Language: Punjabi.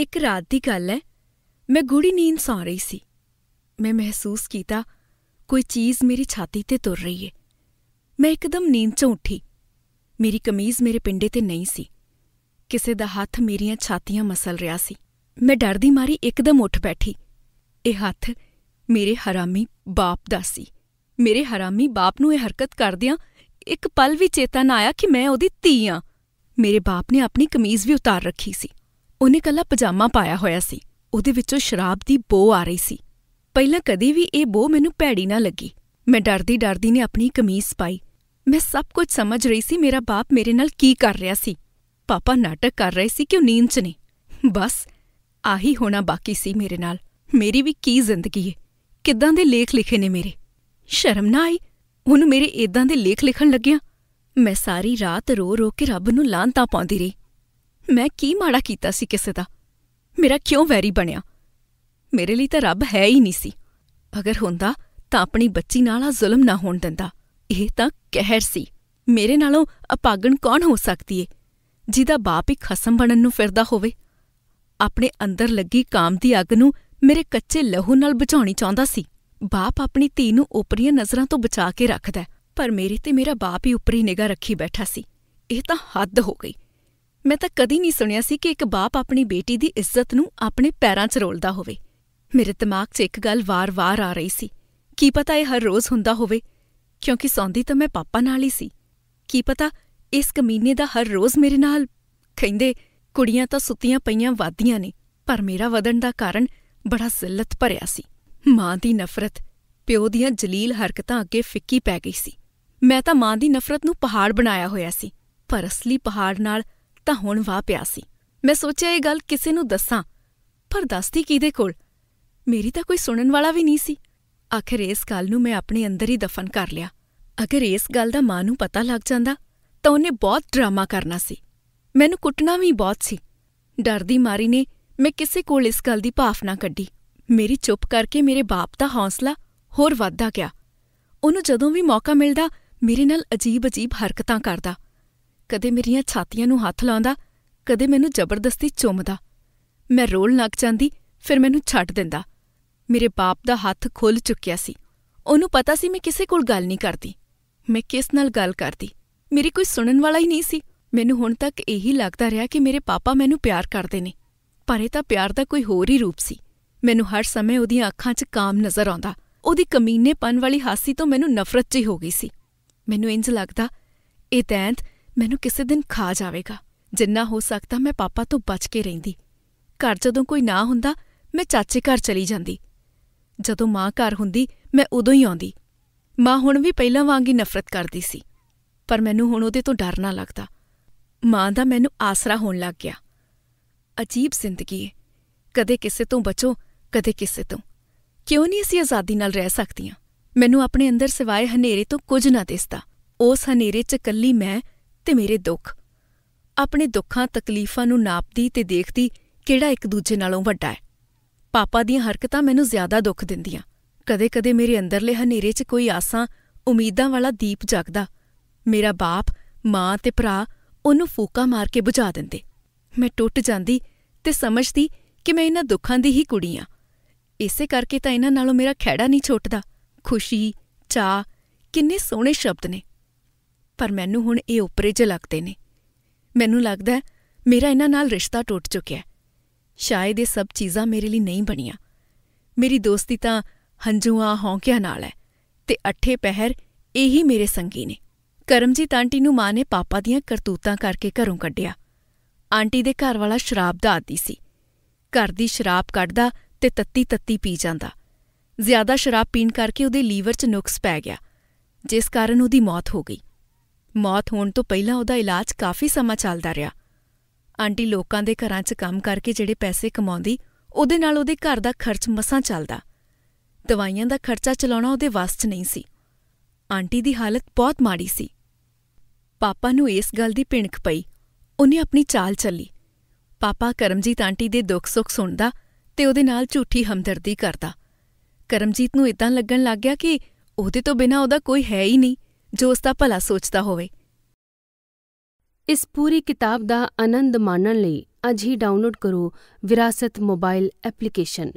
ਇੱਕ ਰਾਤ ਦੀ ਗੱਲ ਹੈ ਮੈਂ ਗੂੜੀ ਨੀਂਦ ਸੌਂ ਰਹੀ ਸੀ ਮੈਂ ਮਹਿਸੂਸ ਕੀਤਾ ਕੋਈ ਚੀਜ਼ ਮੇਰੀ ਛਾਤੀ ਤੇ ਤੁਰ ਰਹੀ ਹੈ ਮੈਂ ਇੱਕਦਮ ਨੀਂਦ ਚੋਂ ਉੱਠੀ ਮੇਰੀ ਕਮੀਜ਼ ਮੇਰੇ ਪਿੰਡੇ ਤੇ ਨਹੀਂ ਸੀ ਕਿਸੇ ਦਾ ਹੱਥ ਮੇਰੀਆਂ ਛਾਤੀਆਂ ਮਸਲ ਰਿਹਾ ਸੀ ਮੈਂ ਡਰ ਦੀ ਮਾਰੀ ਇੱਕਦਮ ਉੱਠ ਬੈਠੀ ਇਹ ਹੱਥ ਮੇਰੇ ਹਰਾਮੀ ਬਾਪ ਦਾ ਸੀ ਮੇਰੇ ਹਰਾਮੀ ਬਾਪ ਨੂੰ ਇਹ ਹਰਕਤ ਕਰਦਿਆਂ ਇੱਕ ਪਲ ਵੀ ਚੇਤਾ ਨਾ ਆਇਆ ਕਿ ਮੈਂ ਉਹਦੀ ਧੀ ਆ ਮੇਰੇ ਬਾਪ ਨੇ ਆਪਣੀ ਕਮੀਜ਼ ਵੀ ਉਤਾਰ ਰੱਖੀ ਸੀ ਉਹਨੇ ਕੱਲਾ ਪਜਾਮਾ ਪਾਇਆ ਹੋਇਆ ਸੀ ਉਹਦੇ ਵਿੱਚੋਂ ਸ਼ਰਾਬ ਦੀ ਬੋ ਆ ਰਹੀ ਸੀ ਪਹਿਲਾਂ ਕਦੇ ਵੀ ਇਹ ਬੋ ਮੈਨੂੰ ਭੈੜੀ ਨਾ ਲੱਗੀ ਮੈਂ ਡਰਦੀ ਡਰਦੀ ਨੇ ਆਪਣੀ ਕਮੀਜ਼ ਪਾਈ ਮੈਂ ਸਭ ਕੁਝ ਸਮਝ ਰਹੀ ਸੀ ਮੇਰਾ ਬਾਪ ਮੇਰੇ ਨਾਲ ਕੀ ਕਰ ਰਿਹਾ ਸੀ ਪਾਪਾ ਨਾਟਕ ਕਰ ਰਹੇ ਸੀ ਕਿ ਉਹ ਨੀਂਦ 'ਚ ਨੇ ਬਸ ਆਹੀ ਹੋਣਾ ਬਾਕੀ ਸੀ ਮੇਰੇ ਨਾਲ ਮੇਰੀ ਵੀ ਕੀ ਜ਼ਿੰਦਗੀ ਏ ਕਿੱਦਾਂ ਦੇ ਲੇਖ ਲਿਖੇ ਨੇ ਮੇਰੇ ਸ਼ਰਮ ਨਾ ਆਈ ਉਹਨੂੰ ਮੇਰੇ ਇਦਾਂ ਦੇ ਲੇਖ ਲਿਖਣ ਲੱਗਿਆ ਮੈਂ ਸਾਰੀ ਰਾਤ ਰੋ ਰੋ ਕੇ ਰੱਬ ਨੂੰ ਲਾਂਤਾਂ ਪਾਉਂਦੀ ਰਹੀ ਮੈਂ ਕੀ ਮਾੜਾ ਕੀਤਾ ਸੀ ਕਿਸੇ ਦਾ ਮੇਰਾ ਕਿਉਂ ਵੈਰੀ ਬਣਿਆ ਮੇਰੇ ਲਈ ਤਾਂ ਰੱਬ ਹੈ ਹੀ ਨਹੀਂ ਸੀ ਅਗਰ ਹੁੰਦਾ ਤਾਂ ਆਪਣੀ ਬੱਚੀ ਨਾਲ ਆ ਜ਼ੁਲਮ ਨਾ ਹੋਣ ਦਿੰਦਾ ਇਹ ਤਾਂ ਕਹਿਰ ਸੀ ਮੇਰੇ ਨਾਲੋਂ ਅਪਾਗਣ ਕੌਣ ਹੋ ਸਕਦੀ ਏ ਜਿਹਦਾ ਬਾਪ ਹੀ ਖਸਮ ਬਣਨ ਨੂੰ ਫਿਰਦਾ ਹੋਵੇ ਆਪਣੇ ਅੰਦਰ ਲੱਗੀ ਕਾਮ ਦੀ ਅੱਗ ਨੂੰ ਮੇਰੇ ਕੱਚੇ ਲਹੂ ਨਾਲ ਬਚਾਉਣੀ ਚਾਹੁੰਦਾ ਸੀ ਬਾਪ ਆਪਣੀ ਧੀ ਨੂੰ ਉਪਰੀਆਂ ਨਜ਼ਰਾਂ ਤੋਂ ਬਚਾ ਕੇ ਰੱਖਦਾ ਪਰ ਮੇਰੇ ਤੇ ਮੇਰਾ ਬਾਪ ਹੀ ਉਪਰੀ ਨਿਗਾਹ ਰੱਖੀ ਬੈਠਾ ਸੀ ਇਹ ਤਾਂ ਹੱਦ ਹੋ ਗਈ ਮੈਂ ਤਾਂ ਕਦੀ ਨਹੀਂ ਸੁਣਿਆ ਸੀ ਕਿ ਇੱਕ ਬਾਪ ਆਪਣੀ ਬੇਟੀ ਦੀ ਇੱਜ਼ਤ ਨੂੰ ਆਪਣੇ ਪੈਰਾਂ 'ਚ ਰੋਲਦਾ ਹੋਵੇ। ਮੇਰੇ ਦਿਮਾਗ 'ਚ ਇੱਕ ਗੱਲ ਵਾਰ-ਵਾਰ ਆ ਰਹੀ ਸੀ ਕੀ ਪਤਾ ਇਹ ਹਰ ਰੋਜ਼ ਹੁੰਦਾ ਹੋਵੇ ਕਿਉਂਕਿ ਸੌਂਦੀ ਤਾਂ ਮੈਂ ਪਾਪਾ ਨਾਲ ਹੀ ਸੀ। ਕੀ ਪਤਾ ਇਸ ਕਮੀਨੇ ਦਾ ਹਰ ਰੋਜ਼ ਮੇਰੇ ਨਾਲ ਕਹਿੰਦੇ ਕੁੜੀਆਂ ਤਾਂ ਸੁੱਤੀਆਂ ਪਈਆਂ ਵਾਦੀਆਂ ਨੇ ਪਰ ਮੇਰਾ ਵਧਣ ਦਾ ਕਾਰਨ ਬੜਾ ਜ਼ਿੱਲਤ ਭਰਿਆ ਸੀ। ਮਾਂ ਦੀ ਨਫ਼ਰਤ ਪਿਓ ਦੀਆਂ ਜਲੀਲ ਹਰਕਤਾਂ ਅੱਗੇ ਫਿੱਕੀ ਪੈ ਗਈ ਸੀ। ਮੈਂ ਤਾਂ ਮਾਂ ਦੀ ਨਫ਼ਰਤ ਨੂੰ ਪਹਾੜ ਬਣਾਇਆ ਹੋਇਆ ਸੀ ਪਰ ਅਸਲੀ ਪਹਾੜ ਨਾਲ ਤਾਂ ਹੁਣ ਵਾ ਪਿਆ ਸੀ ਮੈਂ ਸੋਚਿਆ ਇਹ ਗੱਲ ਕਿਸੇ ਨੂੰ ਦੱਸਾਂ ਪਰ ਦੱਸਦੀ ਕਿਹਦੇ ਕੋਲ ਮੇਰੀ ਤਾਂ ਕੋਈ ਸੁਣਨ ਵਾਲਾ ਵੀ ਨਹੀਂ ਸੀ ਆਖਿਰ ਇਸ ਗੱਲ ਨੂੰ ਮੈਂ ਆਪਣੇ ਅੰਦਰ ਹੀ ਦਫਨ ਕਰ ਲਿਆ ਅਗਰ ਇਸ ਗੱਲ ਦਾ ਮਾਂ ਨੂੰ ਪਤਾ ਲੱਗ ਜਾਂਦਾ ਤਾਂ ਉਹਨੇ ਬਹੁਤ ਡਰਾਮਾ ਕਰਨਾ ਸੀ ਮੈਨੂੰ ਕੁੱਟਣਾ ਵੀ ਬਹੁਤ ਸੀ ਡਰ ਦੀ ਮਾਰੀ ਨੇ ਮੈਂ ਕਿਸੇ ਕੋਲ ਇਸ ਗੱਲ ਦੀ ਭਾਫ ਨਾ ਕੱਢੀ ਮੇਰੀ ਚੁੱਪ ਕਰਕੇ ਮੇਰੇ ਬਾਪ ਦਾ ਹੌਸਲਾ ਹੋਰ ਵੱਧਦਾ ਗਿਆ ਉਹਨੂੰ ਜਦੋਂ ਵੀ ਮੌਕਾ ਮਿਲਦਾ ਮੇਰੇ ਨਾਲ ਅਜੀਬ-ਅਜੀਬ ਹਰਕਤਾਂ ਕਰਦਾ ਕਦੇ ਮੇਰੀਆਂ ਛਾਤੀਆਂ ਨੂੰ ਹੱਥ ਲਾਉਂਦਾ ਕਦੇ ਮੈਨੂੰ ਜ਼ਬਰਦਸਤੀ ਚੁੰਮਦਾ ਮੈਂ ਰੋਲ ਲੱਗ ਜਾਂਦੀ ਫਿਰ ਮੈਨੂੰ ਛੱਡ ਦਿੰਦਾ ਮੇਰੇ ਬਾਪ ਦਾ ਹੱਥ ਖੁੱਲ ਚੁੱਕਿਆ ਸੀ ਉਹਨੂੰ ਪਤਾ ਸੀ ਮੈਂ ਕਿਸੇ ਕੋਲ ਗੱਲ ਨਹੀਂ ਕਰਦੀ ਮੈਂ ਕਿਸ ਨਾਲ ਗੱਲ ਕਰਦੀ ਮੇਰੀ ਕੋਈ ਸੁਣਨ ਵਾਲਾ ਹੀ ਨਹੀਂ ਸੀ ਮੈਨੂੰ ਹੁਣ ਤੱਕ ਇਹੀ ਲੱਗਦਾ ਰਿਹਾ ਕਿ ਮੇਰੇ ਪਾਪਾ ਮੈਨੂੰ ਪਿਆਰ ਕਰਦੇ ਨੇ ਪਰ ਇਹ ਤਾਂ ਪਿਆਰ ਦਾ ਕੋਈ ਹੋਰ ਹੀ ਰੂਪ ਸੀ ਮੈਨੂੰ ਹਰ ਸਮੇਂ ਉਹਦੀਆਂ ਅੱਖਾਂ 'ਚ ਕਾਮ ਨਜ਼ਰ ਆਉਂਦਾ ਉਹਦੀ ਕਮੀਨੇਪਨ ਵਾਲੀ ਹਾਸੀ ਤੋਂ ਮੈਨੂੰ ਨਫ਼ਰਤ ਜੀ ਹੋ ਗਈ ਸੀ ਮੈਨੂੰ ਇੰਜ ਲੱਗਦਾ ਇਹ ਤੈਂਤ ਮੈਨੂੰ ਕਿਸੇ ਦਿਨ ਖਾ ਜਾਵੇਗਾ ਜਿੰਨਾ ਹੋ ਸਕਦਾ ਮੈਂ ਪਾਪਾ ਤੋਂ ਬਚ ਕੇ ਰਹਿੰਦੀ ਘਰ ਜਦੋਂ ਕੋਈ ਨਾ ਹੁੰਦਾ ਮੈਂ ਚਾਚੇ ਘਰ ਚਲੀ ਜਾਂਦੀ ਜਦੋਂ ਮਾਂ ਘਰ ਹੁੰਦੀ ਮੈਂ ਉਦੋਂ ਹੀ ਆਉਂਦੀ ਮਾਂ ਹੁਣ ਵੀ ਪਹਿਲਾਂ ਵਾਂਗ ਹੀ ਨਫ਼ਰਤ ਕਰਦੀ ਸੀ ਪਰ ਮੈਨੂੰ ਹੁਣ ਉਹਦੇ ਤੋਂ ਡਰ ਨਾ ਲੱਗਦਾ ਮਾਂ ਦਾ ਮੈਨੂੰ ਆਸਰਾ ਹੋਣ ਲੱਗ ਗਿਆ ਅਜੀਬ ਜ਼ਿੰਦਗੀ ਹੈ ਕਦੇ ਕਿਸੇ ਤੋਂ ਬਚੋ ਕਦੇ ਕਿਸੇ ਤੋਂ ਕਿਉਂ ਨਹੀਂ ਅਸੀਂ ਆਜ਼ਾਦੀ ਨਾਲ ਰਹਿ ਸਕਦੀਆਂ ਮੈਨੂੰ ਆਪਣੇ ਅੰਦਰ ਸਿਵਾਏ ਹਨੇਰੇ ਤੋਂ ਕੁਝ ਨਾ ਦਿਸਦਾ ਉਸ ਹਨੇਰੇ 'ਚ ਇਕੱਲੀ ਮੈਂ ਤੇ ਮੇਰੇ ਦੁੱਖ ਆਪਣੇ ਦੁੱਖਾਂ ਤਕਲੀਫਾਂ ਨੂੰ ਨਾਪਦੀ ਤੇ ਦੇਖਦੀ ਕਿਹੜਾ ਇੱਕ ਦੂਜੇ ਨਾਲੋਂ ਵੱਡਾ ਹੈ ਪਾਪਾ ਦੀਆਂ ਹਰਕਤਾਂ ਮੈਨੂੰ ਜ਼ਿਆਦਾ ਦੁੱਖ ਦਿੰਦੀਆਂ ਕਦੇ-ਕਦੇ ਮੇਰੇ ਅੰਦਰਲੇ ਹਨੇਰੇ 'ਚ ਕੋਈ ਆਸਾਂ ਉਮੀਦਾਂ ਵਾਲਾ ਦੀਪ ਜਗਦਾ ਮੇਰਾ ਬਾਪ ਮਾਂ ਤੇ ਭਰਾ ਉਹਨੂੰ ਫੂਕਾ ਮਾਰ ਕੇ ਬੁਝਾ ਦਿੰਦੇ ਮੈਂ ਟੁੱਟ ਜਾਂਦੀ ਤੇ ਸਮਝਦੀ ਕਿ ਮੈਂ ਇਹਨਾਂ ਦੁੱਖਾਂ ਦੀ ਹੀ ਕੁੜੀ ਆ ਇਸੇ ਕਰਕੇ ਤਾਂ ਇਹਨਾਂ ਨਾਲੋਂ ਮੇਰਾ ਖਹਿੜਾ ਨਹੀਂ ਛੁੱਟਦਾ ਖੁਸ਼ੀ ਚਾ ਕਿੰਨੇ ਸੋਹਣੇ ਸ਼ਬਦ ਨੇ ਪਰ ਮੈਨੂੰ ਹੁਣ ਇਹ ਉਪਰੇ ਚ ਲੱਗਦੇ ਨੇ ਮੈਨੂੰ ਲੱਗਦਾ ਹੈ ਮੇਰਾ ਇਹਨਾਂ ਨਾਲ ਰਿਸ਼ਤਾ ਟੁੱਟ ਚੁੱਕਿਆ ਸ਼ਾਇਦ ਇਹ ਸਭ ਚੀਜ਼ਾਂ ਮੇਰੇ ਲਈ ਨਹੀਂ ਬਣੀਆਂ ਮੇਰੀ ਦੋਸਤੀ ਤਾਂ ਹੰਝੂਆਂ ਹੌਂਕਿਆਂ ਨਾਲ ਹੈ ਤੇ ਅੱਠੇ ਪਹਿਰ ਇਹੀ ਮੇਰੇ ਸੰਗੀ ਨੇ ਕਰਮਜੀਤ ਆਂਟੀ ਨੂੰ ਮਾਂ ਨੇ ਪਾਪਾ ਦੀਆਂ ਕਰਤੂਤਾਂ ਕਰਕੇ ਘਰੋਂ ਕੱਢਿਆ ਆਂਟੀ ਦੇ ਘਰ ਵਾਲਾ ਸ਼ਰਾਬ ਦਾ ਆਦੀ ਸੀ ਘਰ ਦੀ ਸ਼ਰਾਬ ਕੱਢਦਾ ਤੇ ਤੱਤੀ ਤੱਤੀ ਪੀ ਜਾਂਦਾ ਜ਼ਿਆਦਾ ਸ਼ਰਾਬ ਪੀਣ ਕਰਕੇ ਉਹਦੇ ਲੀਵਰ 'ਚ ਨੁਕਸ ਪੈ ਗਿਆ ਜਿਸ ਕਾਰਨ ਉਹਦੀ ਮੌਤ ਹੋ ਗਈ ਮੌਤ ਹੋਣ ਤੋਂ ਪਹਿਲਾਂ ਉਹਦਾ ਇਲਾਜ ਕਾਫੀ ਸਮਾਂ ਚੱਲਦਾ ਰਿਹਾ ਆਂਟੀ ਲੋਕਾਂ ਦੇ ਘਰਾਂ 'ਚ ਕੰਮ ਕਰਕੇ ਜਿਹੜੇ ਪੈਸੇ ਕਮਾਉਂਦੀ ਉਹਦੇ ਨਾਲ ਉਹਦੇ ਘਰ ਦਾ ਖਰਚ ਮਸਾਂ ਚੱਲਦਾ ਦਵਾਈਆਂ ਦਾ ਖਰਚਾ ਚਲਾਉਣਾ ਉਹਦੇ ਵੱਸ 'ਚ ਨਹੀਂ ਸੀ ਆਂਟੀ ਦੀ ਹਾਲਤ ਬਹੁਤ ਮਾੜੀ ਸੀ ਪਾਪਾ ਨੂੰ ਇਸ ਗੱਲ ਦੀ ਭਿਣਕ ਪਈ ਉਹਨੇ ਆਪਣੀ ਚਾਲ ਚੱਲੀ ਪਾਪਾ ਕਰਮਜੀਤ ਆਂਟੀ ਦੇ ਦੁੱਖ-ਸੁੱਖ ਸੁਣਦਾ ਤੇ ਉਹਦੇ ਨਾਲ ਝੂਠੀ ਹਮਦਰਦੀ ਕਰਦਾ ਕਰਮਜੀਤ ਨੂੰ ਇਦਾਂ ਲੱਗਣ ਲੱਗ ਗਿਆ ਕਿ ਉਹਦੇ ਤੋਂ ਬਿਨਾ ਉਹਦਾ ਕੋਈ ਹੈ ਹੀ ਨਹੀਂ ਜੋ ਉਸ ਦਾ ਭਲਾ ਸੋਚਦਾ ਹੋਵੇ ਇਸ ਪੂਰੀ ਕਿਤਾਬ ਦਾ ਆਨੰਦ ਮਾਣਨ ਲਈ ਅੱਜ ਹੀ ਡਾਊਨਲੋਡ ਕਰੋ ਵਿਰਾਸਤ ਮੋਬਾਈਲ ਐਪਲੀਕੇਸ਼ਨ